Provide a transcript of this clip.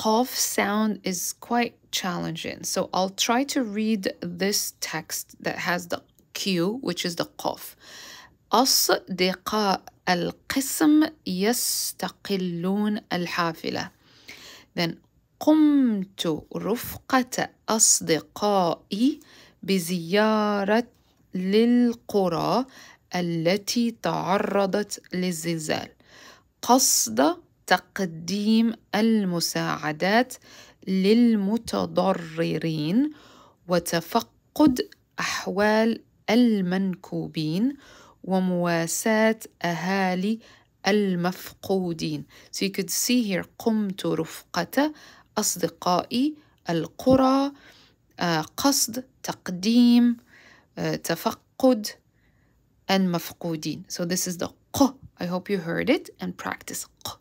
Qaf sound is quite challenging. So I'll try to read this text that has the Q, which is the Qaf. أصدقاء القسم يستقلون الحافلة. Then قمت رفقة أصدقائي بزيارة للقرى التي تعرضت للزلزال. قصد تقديم المساعدات للمتضررين وتفقد احوال المنكوبين ومواساة اهالي المفقودين. So you could see here قمت رفقة أصدقائي القرى آه، قصد تقديم آه، تفقد المفقودين. So this is the ق. I hope you heard it and practice ق.